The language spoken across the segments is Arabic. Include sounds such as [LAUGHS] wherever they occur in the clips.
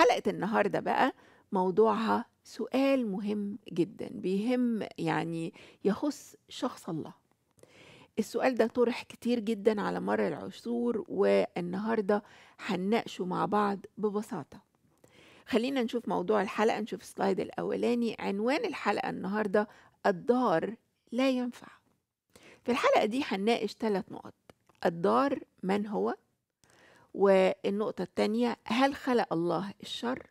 حلقة النهاردة بقى موضوعها سؤال مهم جدا بيهم يعني يخص شخص الله السؤال ده طرح كتير جدا على مر العصور والنهارده هنناقشه مع بعض ببساطه خلينا نشوف موضوع الحلقه نشوف السلايد الاولاني عنوان الحلقه النهارده الدار لا ينفع في الحلقه دي هنناقش ثلاث نقط الدار من هو والنقطة التانية هل خلق الله الشر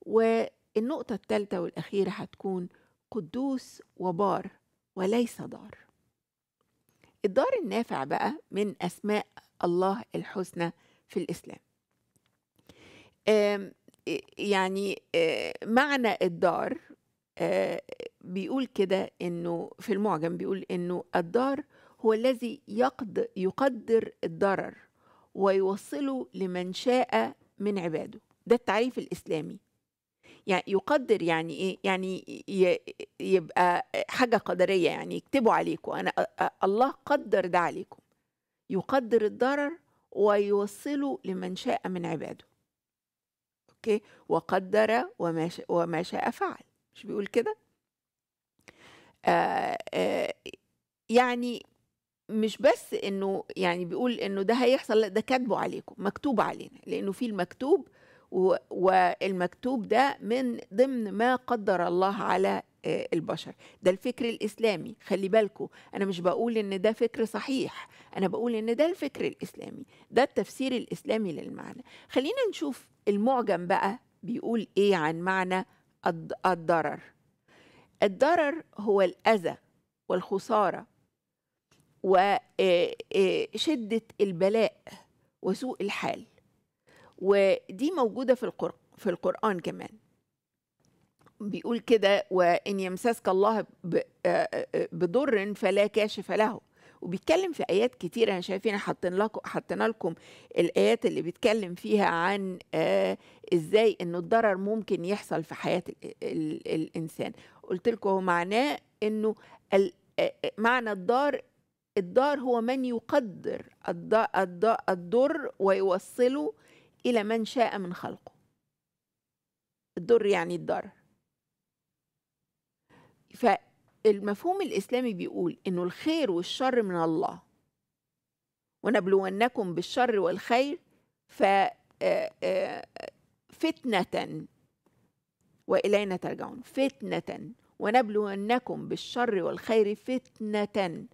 والنقطة التالتة والأخيرة هتكون قدوس وبار وليس دار الدار النافع بقى من أسماء الله الحسنى في الإسلام يعني معنى الدار بيقول كده انه في المعجم بيقول انه الدار هو الذي يقدر الضرر ويوصله لمن شاء من عباده ده التعريف الإسلامي يعني يقدر يعني ايه يعني يبقى حاجه قدريه يعني يكتبوا عليكم انا الله قدر ده عليكم يقدر الضرر ويوصله لمن شاء من عباده اوكي وقدر وما شاء, وما شاء فعل مش بيقول كده آآ آه، آآ آه، يعني مش بس انه يعني بيقول انه ده هيحصل لا ده كاتبه عليكم مكتوب علينا لانه في المكتوب والمكتوب ده من ضمن ما قدر الله على آه، البشر ده الفكر الاسلامي خلي بالكم انا مش بقول ان ده فكر صحيح انا بقول ان ده الفكر الاسلامي ده التفسير الاسلامي للمعنى خلينا نشوف المعجم بقى بيقول ايه عن معنى الضرر الضرر هو الاذى والخساره وشدة آه، آه، البلاء وسوء الحال ودي موجودة في القرآن في القرآن كمان بيقول كده وإن يمسسك الله آه، بضر فلا كاشف له وبيتكلم في آيات كتيرة أنا شايفين حاطين لكم حطينا لكم الآيات اللي بيتكلم فيها عن إزاي إن الضرر ممكن يحصل في حياة الإنسان قلت لكم هو معناه إنه معنى الضار الدار هو من يقدر الضر ويوصله إلى من شاء من خلقه الدر يعني الضرر فالمفهوم الإسلامي بيقول إنه الخير والشر من الله ونبلونكم بالشر والخير ففتنة آه، آه، فتنة وإلينا ترجعون فتنة ونبلونكم بالشر والخير فتنة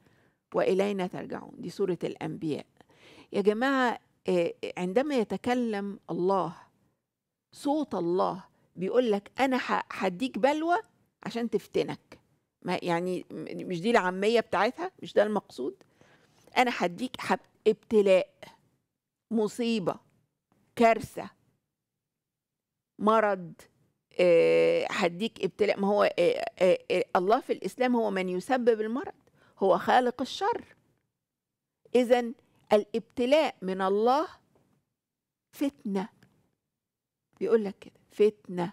والينا ترجعون دي سوره الانبياء يا جماعه آه، عندما يتكلم الله صوت الله بيقول لك انا هديك بلوى عشان تفتنك ما يعني مش دي العاميه بتاعتها مش ده المقصود انا هديك ابتلاء مصيبه كارثه مرض آه، هديك ابتلاء ما هو آه، الله في الاسلام هو من يسبب المرض هو خالق الشر اذا الابتلاء من الله فتنه بيقول لك كده فتنه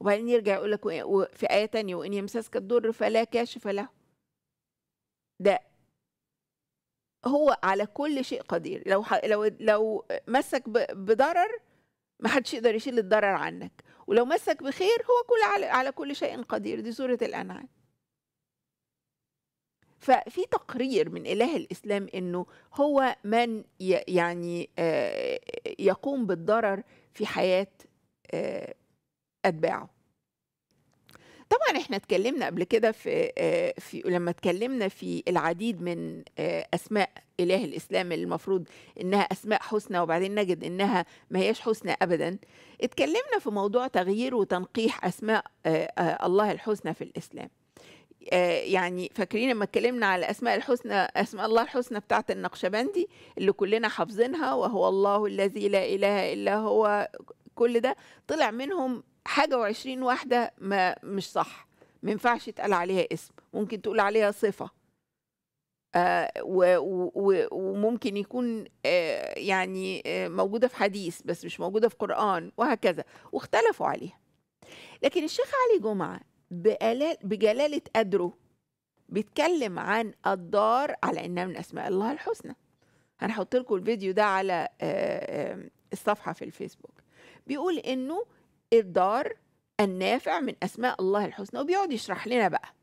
وبعدين يرجع يقول لك في ايه تانية وان يمسسك الضر فلا كاشف له ده هو على كل شيء قدير لو لو لو مسك بضرر ما حدش يقدر يشيل الضرر عنك ولو مسك بخير هو كل على كل شيء قدير دي سوره الانعام ففي تقرير من إله الإسلام أنه هو من يعني آه، يقوم بالضرر في حياة آه، أتباعه طبعا احنا اتكلمنا قبل كده في آه، في لما اتكلمنا في العديد من اسماء اله الاسلام اللي المفروض انها اسماء حسنى وبعدين نجد انها ما هياش حسنى ابدا اتكلمنا في موضوع تغيير وتنقيح اسماء الله الحسنى في الاسلام آه، يعني فاكرين لما اتكلمنا على اسماء الحسنى اسماء الله الحسنى بتاعه النقشبندي اللي كلنا حافظينها وهو الله الذي لا اله الا هو كل ده طلع منهم حاجه وعشرين واحده ما مش صح ما ينفعش يتقال عليها اسم ممكن تقول عليها صفه آه وممكن يكون آه يعني آه موجوده في حديث بس مش موجوده في قران وهكذا واختلفوا عليها لكن الشيخ علي جمعه بجلالة قدره بيتكلم عن الدار على إنها من أسماء الله الحسنى هنحط لكم الفيديو ده على آه، آه، الصفحة في الفيسبوك بيقول إنه الدار النافع من أسماء الله الحسنى وبيقعد يشرح لنا بقى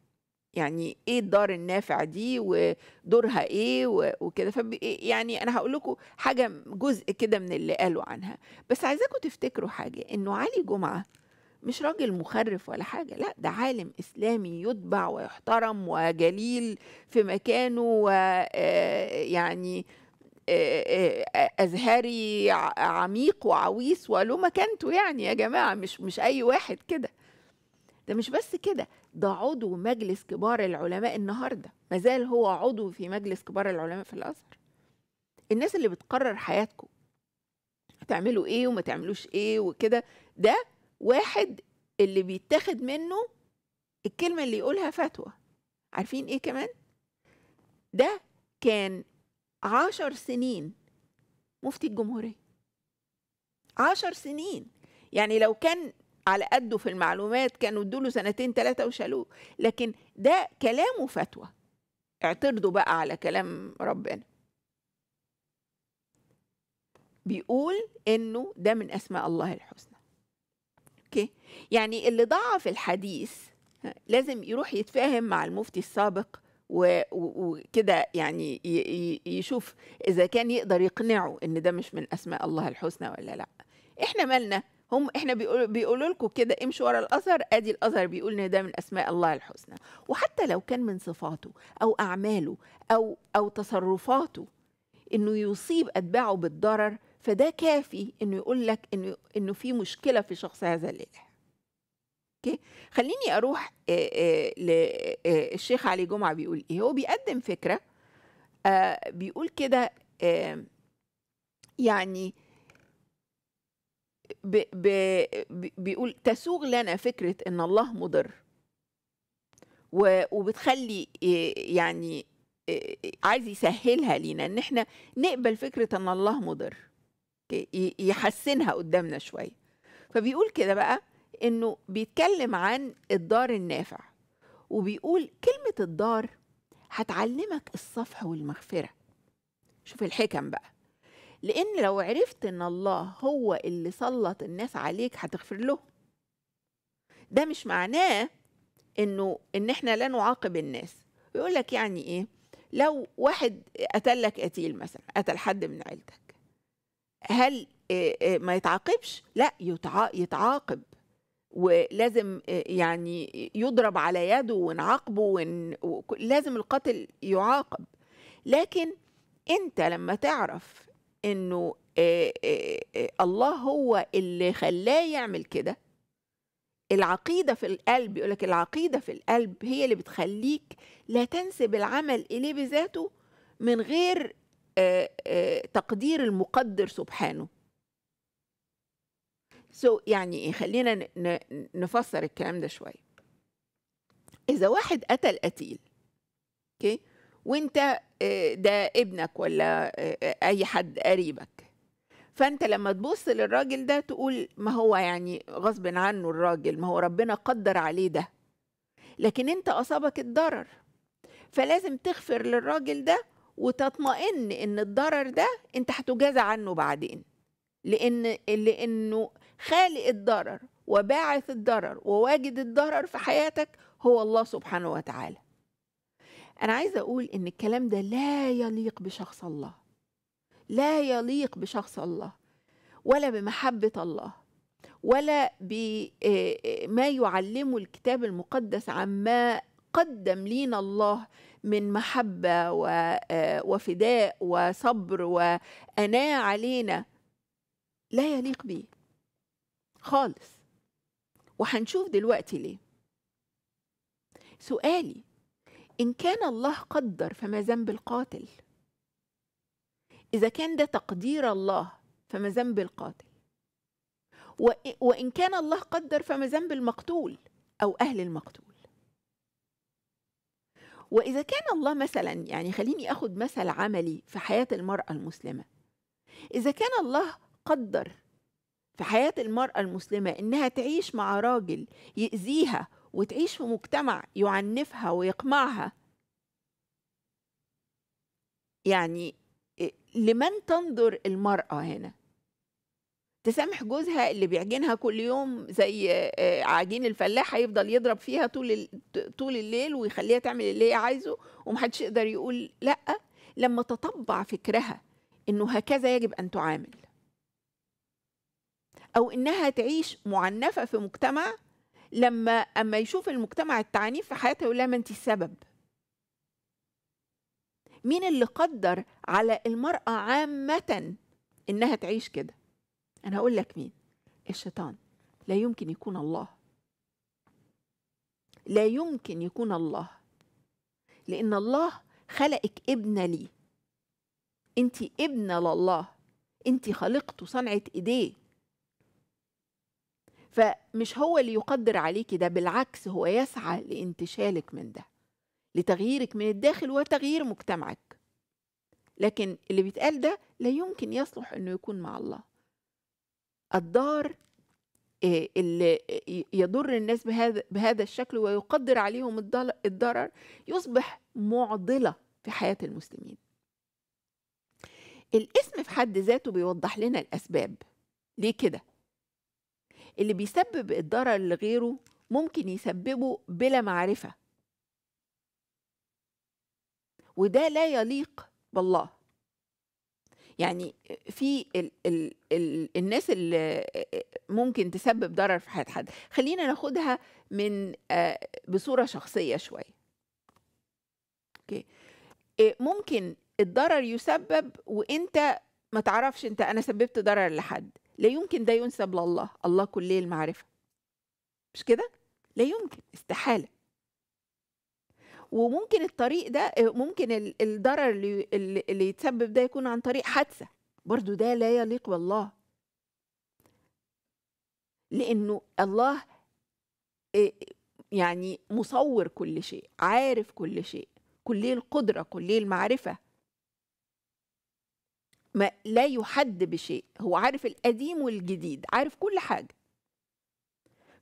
يعني ايه الدار النافع دي ودورها ايه وكده يعني انا هقول لكم حاجه جزء كده من اللي قالوا عنها بس عايزاكم تفتكروا حاجه انه علي جمعه مش راجل مخرف ولا حاجة لا ده عالم إسلامي يتبع ويحترم وجليل في مكانه ويعني آه، آه، آه، أزهري عميق وعويص وله مكانته يعني يا جماعة مش مش أي واحد كده ده مش بس كده ده عضو مجلس كبار العلماء النهارده مازال هو عضو في مجلس كبار العلماء في الازهر الناس اللي بتقرر حياتكم تعملوا ايه وما تعملوش ايه وكده ده واحد اللي بيتاخد منه الكلمة اللي يقولها فتوى عارفين ايه كمان؟ ده كان عشر سنين مفتي الجمهورية عشر سنين يعني لو كان على قده في المعلومات كانوا ادوله سنتين ثلاثة وشالوه لكن ده كلامه فتوى اعترضوا بقى على كلام ربنا بيقول انه ده من اسماء الله الحسنى اوكي يعني اللي ضعف الحديث لازم يروح يتفاهم مع المفتي السابق وكده يعني يشوف اذا كان يقدر يقنعه ان ده مش من اسماء الله الحسنى ولا لا احنا مالنا هم احنا بيقولوا بيقولوا لكم كده امشوا ورا الاثر ادي الاثر بيقول ان ده من اسماء الله الحسنى وحتى لو كان من صفاته او اعماله او او تصرفاته انه يصيب اتباعه بالضرر فده كافي انه يقول لك انه انه في مشكله في شخص هذا الاله اوكي خليني اروح للشيخ علي جمعه بيقول ايه هو بيقدم فكره بيقول كده يعني بيقول تسوغ لنا فكره ان الله مضر وبتخلي يعني عايز يسهلها لينا ان احنا نقبل فكره ان الله مضر يحسنها قدامنا شويه فبيقول كده بقى انه بيتكلم عن الدار النافع وبيقول كلمه الدار هتعلمك الصفح والمغفره شوف الحكم بقى لان لو عرفت ان الله هو اللي سلط الناس عليك هتغفر له ده مش معناه انه ان احنا لا نعاقب الناس يقول لك يعني ايه لو واحد قتل لك قتيل مثلا قتل حد من عيلتك هل آه، آه، ما يتعاقبش لا يتعاقب ولازم آه، يعني يضرب على يده ونعاقبه ون... لازم القاتل يعاقب لكن انت لما تعرف انه الله هو اللي خلاه يعمل كده العقيده في القلب لك العقيده في القلب هي اللي بتخليك لا تنسب العمل اليه بذاته من غير تقدير المقدر سبحانه سو so, يعني ايه خلينا نفسر الكلام ده شويه اذا واحد قتل قتيل اوكي okay? وانت آه، ده ابنك ولا آه، اي حد قريبك فانت لما تبص للراجل ده تقول ما هو يعني غصب عنه الراجل ما هو ربنا قدر عليه ده لكن انت اصابك الضرر فلازم تغفر للراجل ده وتطمئن ان الضرر ده انت هتجازى عنه بعدين لان لانه خالق الضرر وباعث الضرر وواجد الضرر في حياتك هو الله سبحانه وتعالى انا عايزه اقول ان الكلام ده لا يليق بشخص الله لا يليق بشخص الله ولا بمحبه الله ولا بما آه، آه، يعلمه الكتاب المقدس عما قدم لينا الله من محبه آه، وفداء وصبر واناه علينا لا يليق به خالص وهنشوف دلوقتي ليه سؤالي ان كان الله قدر فما ذنب القاتل اذا كان ده تقدير الله فما ذنب القاتل وان كان الله قدر فما ذنب المقتول او اهل المقتول واذا كان الله مثلا يعني خليني اخد مثل عملي في حياه المراه المسلمه اذا كان الله قدر في حياه المراه المسلمه انها تعيش مع راجل ياذيها وتعيش في مجتمع يعنفها ويقمعها يعني إيه، لمن تنظر المراه هنا تسامح جوزها اللي بيعجنها كل يوم زي آه، عجين الفلاح هيفضل يضرب فيها طول طول الليل ويخليها تعمل اللي هي عايزه ومحدش يقدر يقول لا لما تطبع فكرها انه هكذا يجب ان تعامل او انها تعيش معنفه في مجتمع لما اما يشوف المجتمع التعنيف في حياتها يقول لها ما انت السبب مين اللي قدر على المراه عامه انها تعيش كده أنا هقول لك مين الشيطان لا يمكن يكون الله لا يمكن يكون الله لأن الله خلقك ابنة ليه أنت ابنة لله أنت خلقته صنعة إيديه فمش هو اللي يقدر عليك ده بالعكس هو يسعى لانتشالك من ده لتغييرك من الداخل وتغيير مجتمعك لكن اللي بيتقال ده لا يمكن يصلح انه يكون مع الله الدار آه، اللي يضر الناس بهذا بهذا الشكل ويقدر عليهم الضرر يصبح معضله في حياه المسلمين. الاسم في حد ذاته بيوضح لنا الاسباب ليه كده؟ اللي بيسبب الضرر لغيره ممكن يسببه بلا معرفه وده لا يليق بالله يعني في ال ال ال الناس اللي ممكن تسبب ضرر في حياة حد خلينا ناخدها من آه، بصورة شخصية شوية اوكي آه، ممكن الضرر يسبب وانت ما تعرفش انت انا سببت ضرر لحد لا يمكن ده ينسب لله الله كليه المعرفة مش كده لا يمكن استحالة وممكن الطريق ده آه، ممكن الضرر اللي, اللي يتسبب ده يكون عن طريق حادثه برضو ده لا يليق بالله لانه الله آه، يعني مصور كل شيء عارف كل شيء كليه القدره كليه المعرفه ما لا يحد بشيء هو عارف القديم والجديد عارف كل حاجه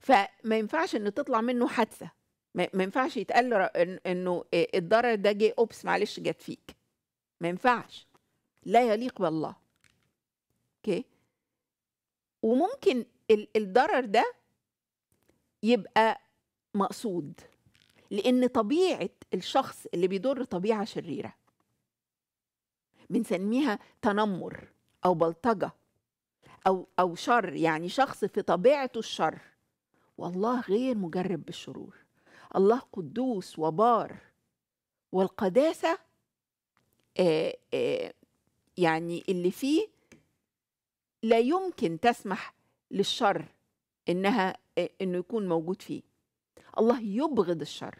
فما ينفعش ان تطلع منه حادثه ما ينفعش يتقال له انه الضرر ده جه اوبس معلش جت فيك ما ينفعش لا يليق بالله اوكي وممكن الضرر ده يبقى مقصود لان طبيعه الشخص اللي بيضر طبيعه شريره بنسميها تنمر او بلطجه او او شر يعني شخص في طبيعته الشر والله غير مجرب بالشرور الله قدوس وبار والقداسة آه، آه، يعني اللي فيه لا يمكن تسمح للشر انها آه، انه يكون موجود فيه الله يبغض الشر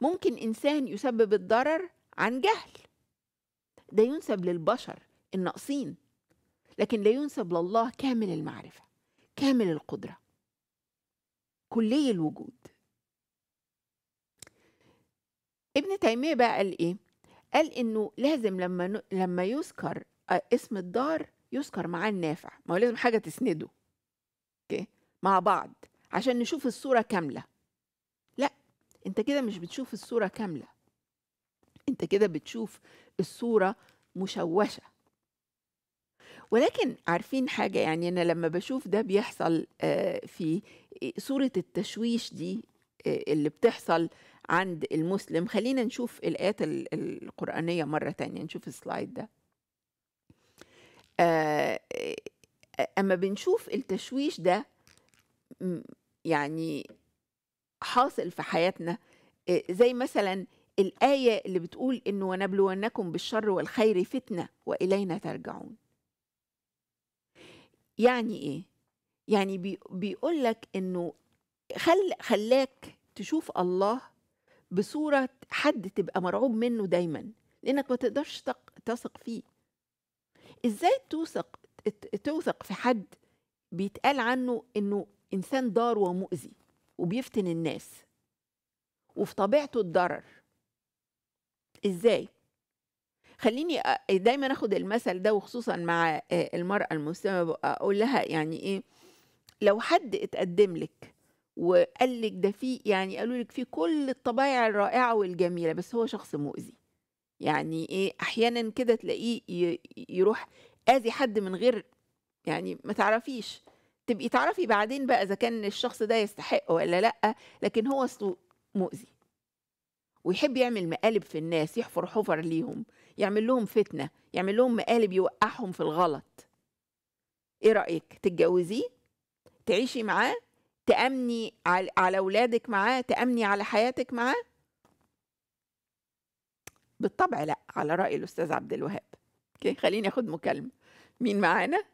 ممكن انسان يسبب الضرر عن جهل ده ينسب للبشر الناقصين لكن لا ينسب لله كامل المعرفه كامل القدره كلي الوجود ابن تيمية بقى قال إيه؟ قال إنه لازم لما لما يذكر آه، اسم الدار يذكر معاه النافع ما هو لازم حاجة تسنده أوكي مع بعض عشان نشوف الصورة كاملة لا أنت كده مش بتشوف الصورة كاملة أنت كده بتشوف الصورة مشوشة ولكن عارفين حاجة يعني أنا لما بشوف ده بيحصل آه، في صورة التشويش دي آه، اللي بتحصل عند المسلم خلينا نشوف الآيات القرآنية مرة تانية نشوف السلايد ده آه، أما بنشوف التشويش ده يعني حاصل في حياتنا زي مثلا الآية اللي بتقول إنه ونبلونكم بالشر والخير فتنة وإلينا ترجعون يعني ايه يعني بي بيقول لك انه خل خلاك تشوف الله بصوره حد تبقى مرعوب منه دايما لانك ما تقدرش تثق فيه ازاي توثق توثق في حد بيتقال عنه انه انسان ضار ومؤذي وبيفتن الناس وفي طبيعته الضرر ازاي خليني دايما اخد المثل ده وخصوصا مع المراه المسلمه اقول لها يعني ايه لو حد اتقدم لك وقال لك ده في يعني قالوا لك في كل الطبائع الرائعه والجميله بس هو شخص مؤذي يعني ايه احيانا كده تلاقيه يروح اذي حد من غير يعني ما تعرفيش تبقي تعرفي بعدين بقى اذا كان الشخص ده يستحق ولا لا لكن هو اصله مؤذي ويحب يعمل مقالب في الناس يحفر حفر ليهم يعمل لهم فتنه يعمل لهم مقالب يوقعهم في الغلط ايه رايك تتجوزيه تعيشي معاه تامني على اولادك معاه تامني على حياتك معاه بالطبع لا على راي الاستاذ عبد الوهاب اوكي خليني اخد مكالمه مين معانا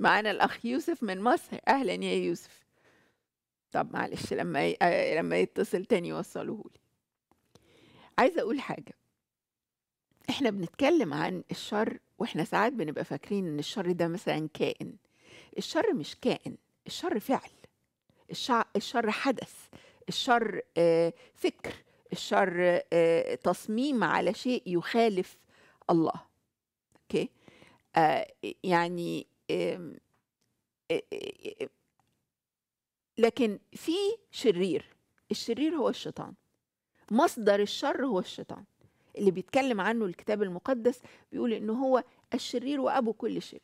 معانا الاخ يوسف من مصر اهلا يا يوسف طب معلش لما ي... آه، لما يتصل تاني يوصله لي عايزه اقول حاجه احنا بنتكلم عن الشر واحنا ساعات بنبقى فاكرين ان الشر ده مثلا كائن الشر مش كائن الشر فعل الشر حدث الشر آه، فكر الشر آه، تصميم على شيء يخالف الله اوكي آه، يعني لكن في شرير الشرير هو الشيطان مصدر الشر هو الشيطان اللي بيتكلم عنه الكتاب المقدس بيقول إن هو الشرير وأبو كل شرير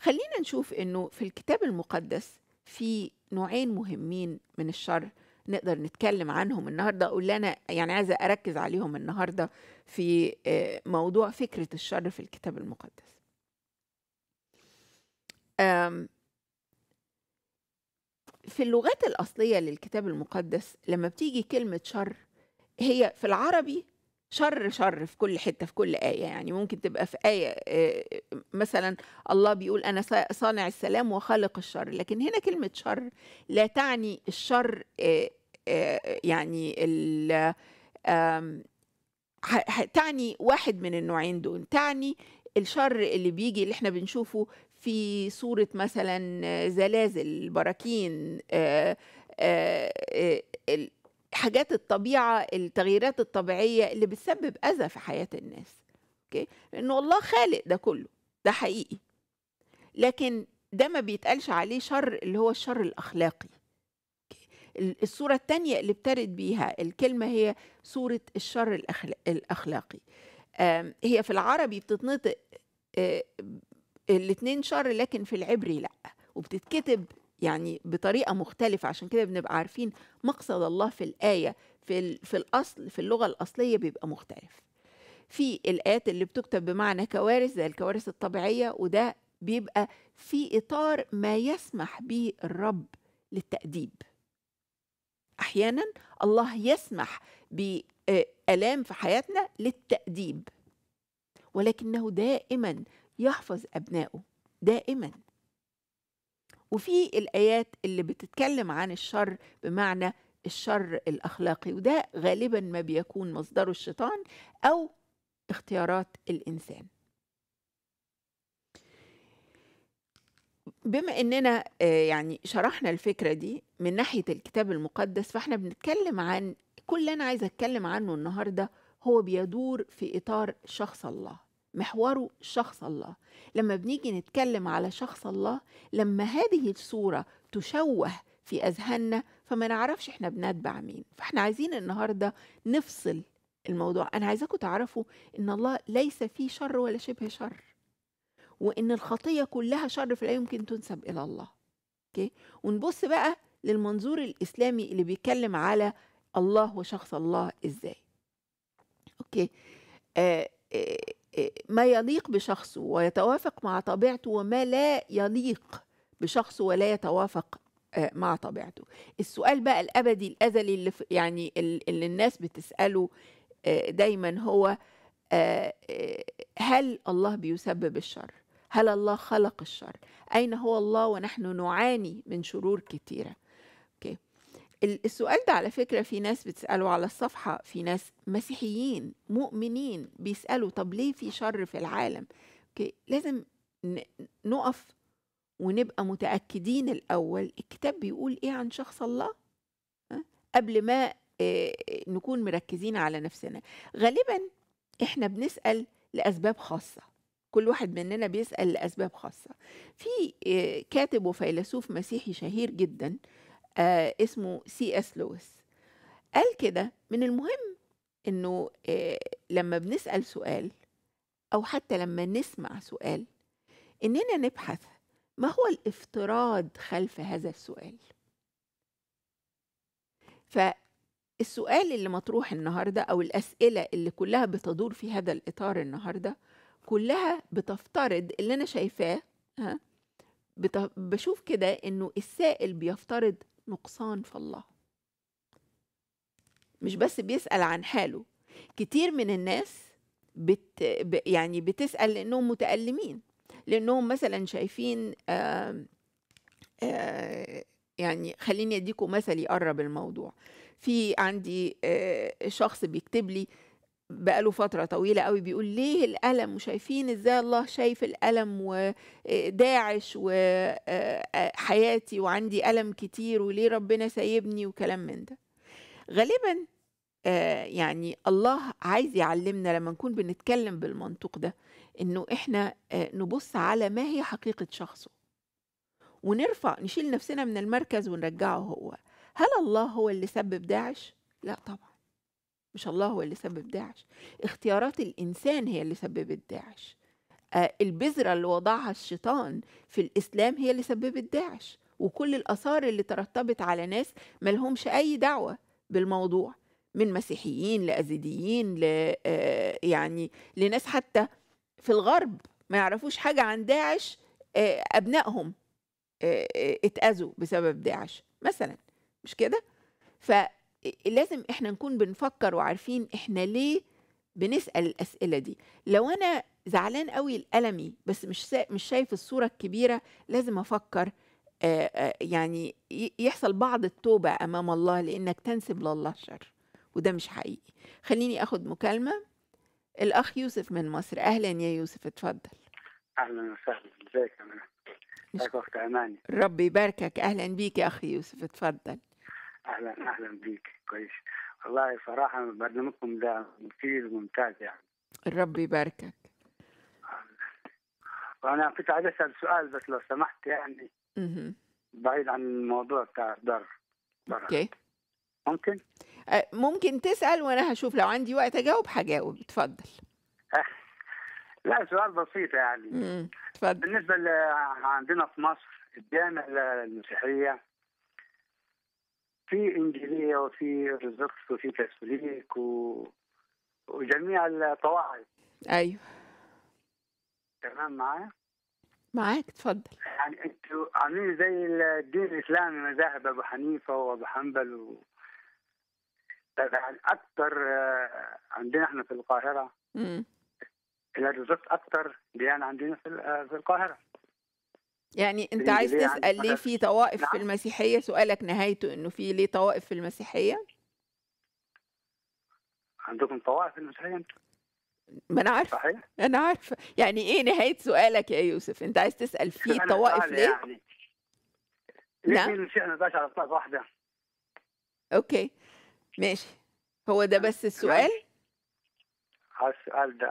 خلينا نشوف إنه في الكتاب المقدس في نوعين مهمين من الشر نقدر نتكلم عنهم النهارده اقول انا يعني عايزه اركز عليهم النهارده في آه، موضوع فكره الشر في الكتاب المقدس في اللغات الاصليه للكتاب المقدس لما بتيجي كلمه شر هي في العربي شر شر في كل حته في كل ايه يعني ممكن تبقى في ايه آه، مثلا الله بيقول انا صانع السلام وخالق الشر لكن هنا كلمه شر لا تعني الشر آه، آه، يعني تعني واحد من النوعين دول تعني الشر اللي بيجي اللي احنا بنشوفه في صورة مثلا زلازل براكين حاجات الطبيعه التغييرات الطبيعيه اللي بتسبب اذى في حياه الناس اوكي لانه الله خالق ده كله ده حقيقي لكن ده ما بيتقالش عليه شر اللي هو الشر الاخلاقي الصورة الثانيه اللي ابتدت بيها الكلمة هي صورة الشر الأخلاقي هي في العربي بتتنطق آه، الاثنين شر لكن في العبري لأ وبتتكتب يعني بطريقه مختلفه عشان كده بنبقى عارفين مقصد الله في الايه في في الاصل في اللغه الاصليه بيبقى مختلف في الايات اللي بتكتب بمعنى كوارث زي الكوارث الطبيعيه وده بيبقى في اطار ما يسمح به الرب للتاديب احيانا الله يسمح بالام في حياتنا للتاديب ولكنه دائما يحفظ ابنائه دائما وفي الآيات اللي بتتكلم عن الشر بمعنى الشر الأخلاقي وده غالبا ما بيكون مصدره الشيطان أو اختيارات الإنسان بما اننا آه، يعني شرحنا الفكره دي من ناحيه الكتاب المقدس فاحنا بنتكلم عن كل اللي انا عايزه اتكلم عنه النهارده هو بيدور في اطار شخص الله محوره شخص الله لما بنيجي نتكلم على شخص الله لما هذه الصورة تشوه في أذهاننا فما نعرفش احنا بنتبع مين فاحنا عايزين النهاردة نفصل الموضوع أنا عايزاكم تعرفوا إن الله ليس فيه شر ولا شبه شر وإن الخطية كلها شر فلا يمكن تنسب إلى الله أوكي ونبص بقى للمنظور الإسلامي اللي بيتكلم على الله وشخص الله إزاي أوكي آه آه ما يليق بشخصه ويتوافق مع طبيعته وما لا يليق بشخصه ولا يتوافق آه، مع طبيعته السؤال بقى الابدي الازلي اللي يعني اللي الناس بتساله آه، دايما هو آه، هل الله بيسبب الشر هل الله خلق الشر اين هو الله ونحن نعاني من شرور كثيره السؤال ده على فكرة في ناس بتسأله على الصفحة في ناس مسيحيين مؤمنين بيسألوا طب ليه في شر في العالم أوكي لازم نقف ونبقى متأكدين الأول الكتاب بيقول إيه عن شخص الله أه؟ قبل ما نكون مركزين على نفسنا غالبا إحنا بنسأل لأسباب خاصة كل واحد مننا بيسأل لأسباب خاصة في كاتب وفيلسوف مسيحي شهير جدا آه اسمه سي اس لويس قال كده من المهم انه آه لما بنسال سؤال او حتى لما نسمع سؤال اننا نبحث ما هو الافتراض خلف هذا السؤال فالسؤال اللي مطروح النهارده او الاسئله اللي كلها بتدور في هذا الاطار النهارده كلها بتفترض اللي انا شايفاه بشوف كده انه السائل بيفترض نقصان في الله مش بس بيسأل عن حاله كتير من الناس بت يعني بتسأل لأنهم متألمين لأنهم مثلا شايفين آآ آآ يعني خليني أديكم مثل يقرب الموضوع في عندي شخص بيكتب لي بقاله فترة طويلة قوي بيقول ليه الألم وشايفين إزاي الله شايف الألم وداعش آه، وحياتي آه، آه، وعندي ألم كتير وليه ربنا سايبني وكلام من ده غالبا يعني الله عايز يعلمنا لما نكون بنتكلم بالمنطق ده إنه إحنا نبص على ما هي حقيقة شخصه ونرفع نشيل نفسنا من المركز ونرجعه هو هل الله هو اللي سبب داعش؟ لا طبعا مش الله هو اللي سبب داعش اختيارات الإنسان هي اللي سببت داعش آه البذرة اللي وضعها الشيطان في الإسلام هي اللي سببت داعش وكل الآثار اللي ترتبت على ناس ما لهمش أي دعوة بالموضوع من مسيحيين لأزيديين ل آه يعني لناس حتى في الغرب ما يعرفوش حاجة عن داعش آه أبنائهم آه، آه، اتأذوا بسبب داعش مثلا مش كده؟ ف لازم احنا نكون بنفكر وعارفين احنا ليه بنسال الاسئله دي لو انا زعلان قوي الألمي بس مش سا... مش شايف الصوره الكبيره لازم افكر آآ آآ يعني يحصل بعض التوبه امام الله لانك تنسب لله الشر وده مش حقيقي خليني اخد مكالمه الاخ يوسف من مصر اهلا يا يوسف اتفضل اهلا وسهلا ازيك يا اخت اماني ربي يباركك اهلا بيك يا اخي يوسف اتفضل اهلا اهلا بيك كويس والله صراحه برنامجكم ده كثير ممتاز يعني الرب يباركك وانا كنت عايز اسال سؤال بس لو سمحت يعني بعيد عن الموضوع بتاع الدار اوكي ممكن ممكن تسال وانا هشوف لو عندي وقت اجاوب هجاوب اتفضل أه. لا سؤال بسيط يعني اتفضل بالنسبه عندنا في مصر الديانه المسيحيه في انجيليه وفي رزقس وفي كاثوليك و... وجميع الطوائف ايوه تمام معايا؟ معاك تفضل يعني انتوا عاملين زي الدين الاسلامي مذاهب ابو حنيفه وابو حنبل و... يعني اكثر آه، عندنا احنا في القاهره امم الارثوذكس اكثر ديانه عندنا في آه، القاهره يعني انت إيه، عايز تسأل ليه في طوائف نعم. في المسيحية سؤالك نهايته انه في ليه طوائف في المسيحية عندكم طوائف في المسيحية انت ما انا عارفه صحيح انا عارفه يعني ايه نهايه سؤالك يا يوسف انت عايز تسال في طوائف ليه يعني. نعم المسيح ما على طائفه واحده اوكي ماشي هو ده بس السؤال السؤال ده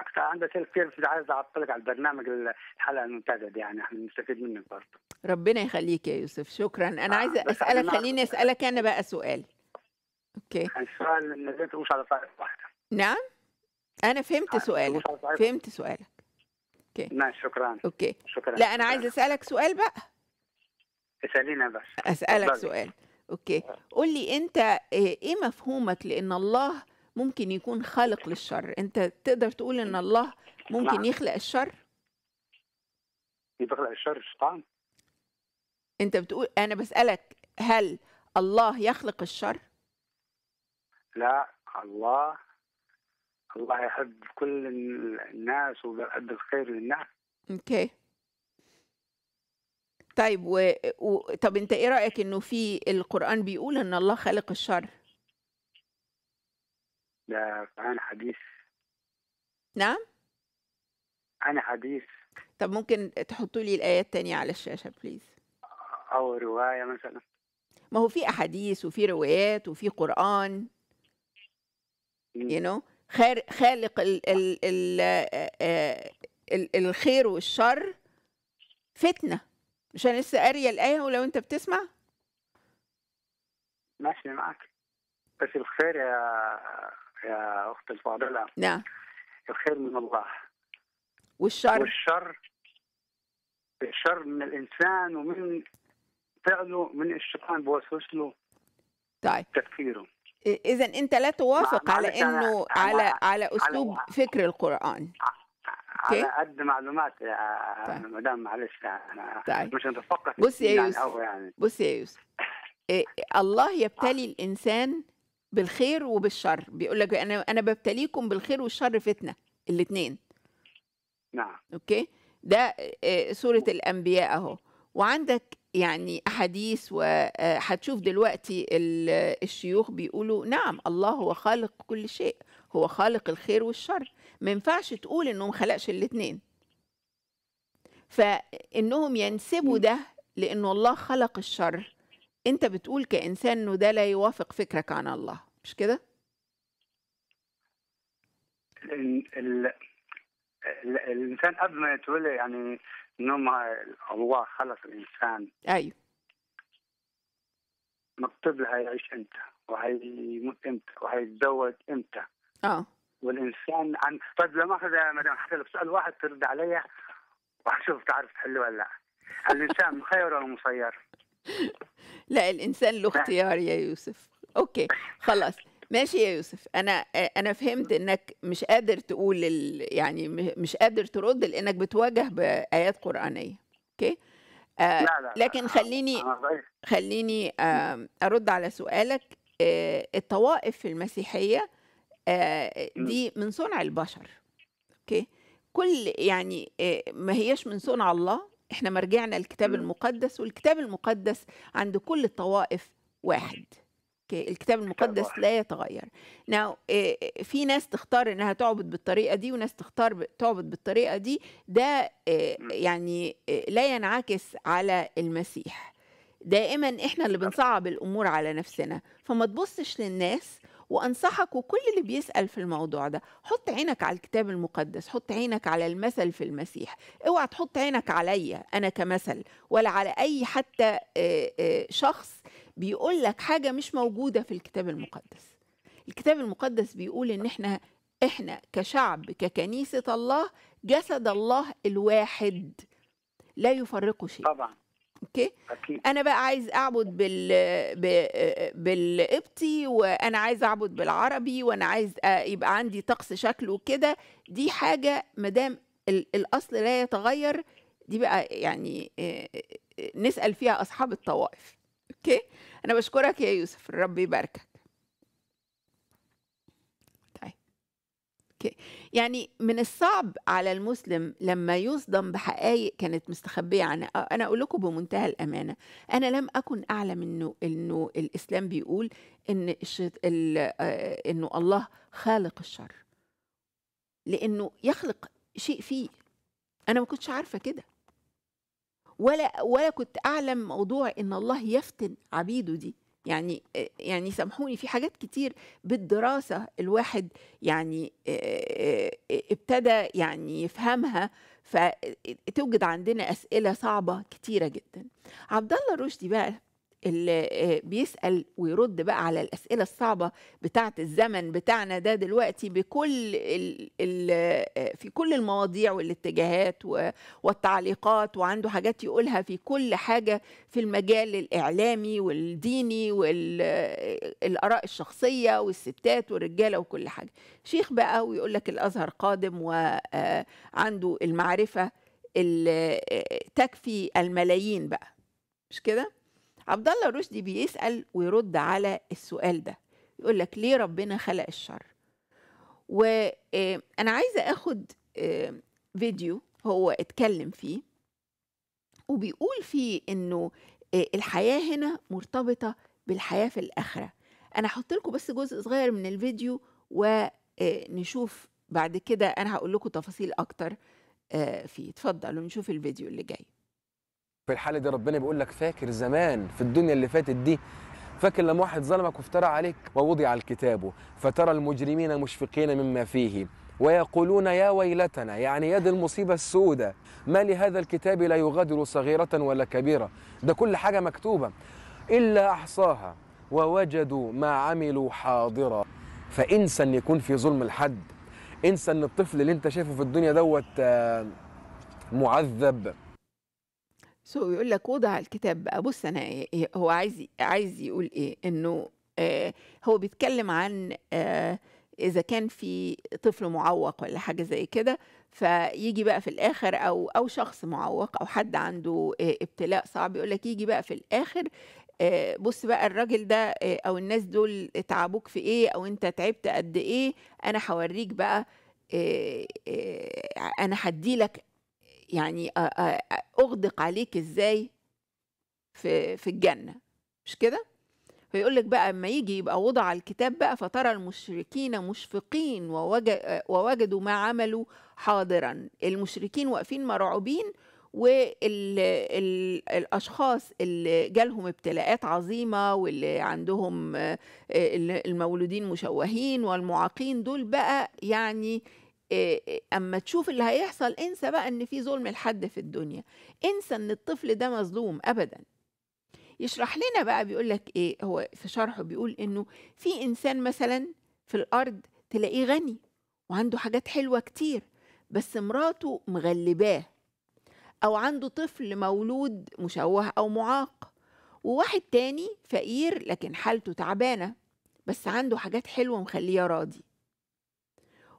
اكثر عندي سيلف سيرفيس بس عايز اعطلك على البرنامج الحلقه الممتازه دي يعني احنا بنستفيد منك برضه ربنا يخليك يا يوسف شكرا انا آه عايزه اسالك خليني اسالك انا بقى سؤال اوكي السؤال يعني ما مش على طائفه واحده نعم انا فهمت آه، سؤالك فهمت سؤالك اوكي ماشي شكرا اوكي شكرا لا انا عايزه اسالك سؤال بقى اسالينا بس اسالك سؤال اوكي قول لي انت إيه،, ايه مفهومك لان الله ممكن يكون خالق للشر انت تقدر تقول ان الله ممكن نعم. يخلق الشر يخلق الشر الشيطان انت بتقول انا بسالك هل الله يخلق الشر لا الله الله يحب كل الناس ويحب الخير للناس اوكي طيب و... و... طب انت ايه رايك انه في القران بيقول ان الله خالق الشر ده عن حديث نعم عن حديث طب ممكن تحطوا لي الآية الثانية على الشاشة بليز أو رواية مثلا ما هو في أحاديث وفي روايات وفي قرآن يو نو you know? خالق الـ الـ الـ آه، آه، الـ الخير والشر فتنة مش أنا لسه قارية الآية ولو أنت بتسمع ماشي معاك بس الخير يا يا أختي الفاضلة نعم الخير من الله والشر والشر الشر من الإنسان ومن فعله من الشيطان بوسوس له طيب تفكيره إذا أنت لا توافق على إنه على على, أسلوب على فكر القرآن على قد معلومات يا طيب. مدام معلش انا طيب. مش متفقه بص يا يوسف يعني بص يا يوسف الله يبتلي آه. الانسان بالخير وبالشر بيقول لك انا انا ببتليكم بالخير والشر فتنه الاثنين نعم اوكي ده آه، سوره الانبياء اهو وعندك يعني احاديث وهتشوف آه، دلوقتي الشيوخ بيقولوا نعم الله هو خالق كل شيء هو خالق الخير والشر ما ينفعش تقول انه ما خلقش الاثنين فانهم ينسبوا ده لانه الله خلق الشر انت بتقول كانسان انه ده لا يوافق فكرك عن الله مش كده ال... ال... الانسان قبل ما يتولى يعني انه الله خلق الانسان ايوه مكتوب له هيعيش امتى وهيموت امتى وهيتزوج امتى اه والانسان عن طيب لما اخذ مدام حسب سؤال واحد ترد عليا وهشوف تعرف تحله ولا لا الانسان مخير ولا مسير [LAUGHS] لا الانسان له اختيار يا يوسف اوكي خلاص ماشي يا يوسف انا انا فهمت انك مش قادر تقول ال... يعني مش قادر ترد لانك بتواجه بايات قرانيه اوكي آه لا لكن خليني خليني آه ارد على سؤالك آه الطوائف في المسيحيه آه دي من صنع البشر اوكي كل يعني آه ما هيش من صنع الله احنا مرجعنا الكتاب المقدس والكتاب المقدس عند كل الطوائف واحد الكتاب المقدس لا يتغير ناو آه، آه، في ناس تختار انها تعبد بالطريقه دي وناس تختار تعبد بالطريقه دي ده آه، يعني لا ينعكس على المسيح دائما احنا اللي بنصعب الامور على نفسنا فما تبصش للناس وأنصحك وكل اللي بيسأل في الموضوع ده حط عينك على الكتاب المقدس حط عينك على المثل في المسيح اوعى تحط عينك عليا أنا كمثل ولا على أي حتى شخص بيقول لك حاجة مش موجودة في الكتاب المقدس الكتاب المقدس بيقول إن إحنا إحنا كشعب ككنيسة الله جسد الله الواحد لا يفرقه شيء طبعا اوكي أكيد. انا بقى عايز اعبد بال ب... بالقبطي وانا عايز اعبد بالعربي وانا عايز يبقى عندي طقس شكله كده دي حاجه ما دام الاصل لا يتغير دي بقى يعني نسال فيها اصحاب الطوائف اوكي انا بشكرك يا يوسف الرب يباركك اوكي يعني من الصعب على المسلم لما يصدم بحقائق كانت مستخبيه عن انا اقول لكم بمنتهى الامانه انا لم اكن اعلم انه انه الاسلام بيقول ان آه، انه الله خالق الشر لانه يخلق شيء فيه انا ما كنتش عارفه كده ولا ولا كنت اعلم موضوع ان الله يفتن عبيده دي يعني يعني سامحوني في حاجات كتير بالدراسة الواحد يعني ابتدى يعني يفهمها فتوجد عندنا أسئلة صعبة كتيرة جدا عبد الله رشدي بقى اللي آه، بيسال ويرد بقى على الاسئله الصعبه بتاعه الزمن بتاعنا ده دلوقتي بكل الـ الـ آه، في كل المواضيع والاتجاهات والتعليقات وعنده حاجات يقولها في كل حاجه في المجال الاعلامي والديني والاراء آه، الشخصيه والستات والرجاله وكل حاجه شيخ بقى ويقول لك الازهر قادم وعنده المعرفه اللي تكفي الملايين بقى مش كده عبد الله رشدي بيسال ويرد على السؤال ده يقول لك ليه ربنا خلق الشر وانا آه، عايزه اخد آه، فيديو هو اتكلم فيه وبيقول فيه انه آه، الحياه هنا مرتبطه بالحياه في الاخره انا هحط لكم بس جزء صغير من الفيديو ونشوف بعد كده انا هقول لكم تفاصيل اكتر فيه اتفضلوا نشوف الفيديو اللي جاي في الحالة دي ربنا بيقول لك فاكر زمان في الدنيا اللي فاتت دي فاكر لما واحد ظلمك وافترى عليك ووضع الكتاب فترى المجرمين مشفقين مما فيه ويقولون يا ويلتنا يعني يد المصيبة السودة ما لهذا الكتاب لا يغادر صغيرة ولا كبيرة ده كل حاجة مكتوبة إلا أحصاها ووجدوا ما عملوا حاضرا فانسى ان يكون في ظلم الحد انسى ان الطفل اللي انت شايفه في الدنيا دوت آه، معذب سو يقول لك وضع الكتاب بقى بص انا إيه، إيه، هو عايز عايز يقول ايه انه آه، هو بيتكلم عن آه، اذا كان في طفل معوق ولا حاجه زي كده فيجي بقى في الاخر او او شخص معوق او حد عنده آه، ابتلاء صعب يقول لك يجي بقى في الاخر بص بقى الراجل ده او الناس دول تعبوك في ايه او انت تعبت قد ايه انا هوريك بقى انا هديلك يعني اغدق عليك ازاي في في الجنه مش كده فيقول لك بقى اما يجي يبقى وضع الكتاب بقى فترى المشركين مشفقين ووجدوا ما عملوا حاضرا المشركين واقفين مرعوبين والاشخاص اللي جالهم ابتلاءات عظيمه واللي عندهم آه، المولودين مشوهين والمعاقين دول بقى يعني اما تشوف اللي هيحصل انسى بقى ان في ظلم لحد في الدنيا انسى ان الطفل ده مظلوم ابدا يشرح لنا بقى بيقول لك ايه هو في شرحه بيقول انه في انسان مثلا في الارض تلاقيه غني وعنده حاجات حلوه كتير بس مراته مغلباه او عنده طفل مولود مشوه او معاق وواحد تاني فقير لكن حالته تعبانه بس عنده حاجات حلوه مخليه راضي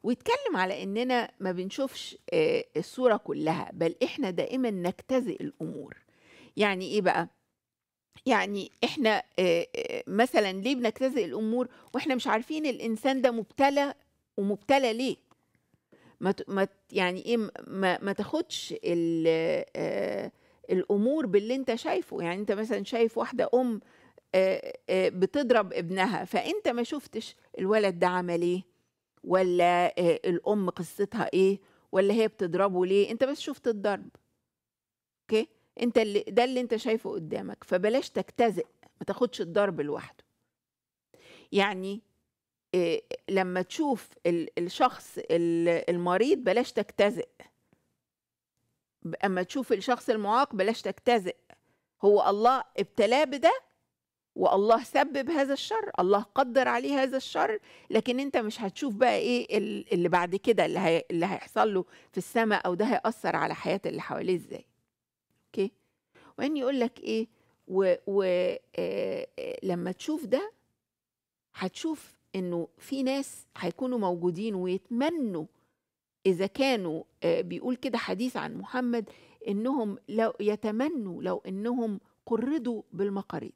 ويتكلم على اننا ما بنشوفش آه، الصوره كلها بل احنا دائما نجتزئ الامور يعني ايه بقى يعني احنا آه، آه، مثلا ليه بنجتزئ الامور واحنا مش عارفين الانسان ده مبتلى ومبتلى ليه ما يعني ايه ما, ما تاخدش الامور باللي انت شايفه يعني انت مثلا شايف واحده ام بتضرب ابنها فانت ما شفتش الولد ده عمل ايه ولا الام قصتها ايه ولا هي بتضربه ليه انت بس شفت الضرب اوكي انت اللي ده اللي انت شايفه قدامك فبلاش تجتزئ ما تاخدش الضرب لوحده يعني إيه لما تشوف الشخص المريض بلاش تجتزئ اما تشوف الشخص المعاق بلاش تجتزئ هو الله ابتلاه بده والله سبب هذا الشر الله قدر عليه هذا الشر لكن انت مش هتشوف بقى ايه اللي بعد كده اللي, هي... اللي هيحصل له في السماء او ده هيأثر على حياة اللي حواليه ازاي اوكي وان يقول لك ايه ولما و... آه... لما تشوف ده هتشوف انه في ناس هيكونوا موجودين ويتمنوا اذا كانوا آه بيقول كده حديث عن محمد انهم لو يتمنوا لو انهم قردوا بالمقاريض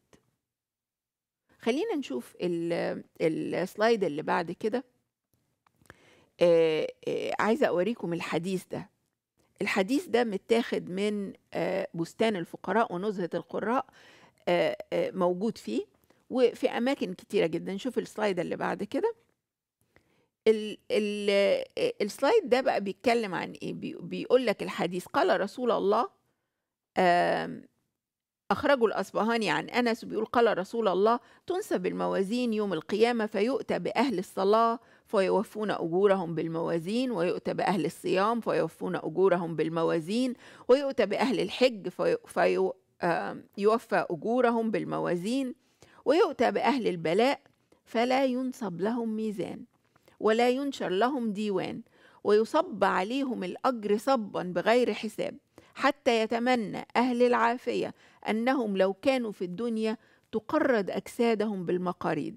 خلينا نشوف السلايد اللي بعد كده آه، آه، عايزة أوريكم الحديث ده الحديث ده متاخد من آه، بستان الفقراء ونزهة القراء موجود فيه وفي أماكن كتيرة جدا شوف السلايد اللي بعد كده السلايد ده بقى بيتكلم عن ايه بيقول لك الحديث قال رسول الله أخرجه الأصبهاني عن أنس بيقول قال رسول الله تنسب الموازين يوم القيامة فيؤتى بأهل الصلاة فيوفون أجورهم بالموازين ويؤتى بأهل الصيام فيوفون أجورهم بالموازين ويؤتى بأهل الحج فيوفى أجورهم بالموازين ويؤتى بأهل البلاء فلا ينصب لهم ميزان ولا ينشر لهم ديوان ويصب عليهم الأجر صبا بغير حساب حتى يتمنى أهل العافية أنهم لو كانوا في الدنيا تقرد أجسادهم بالمقاريض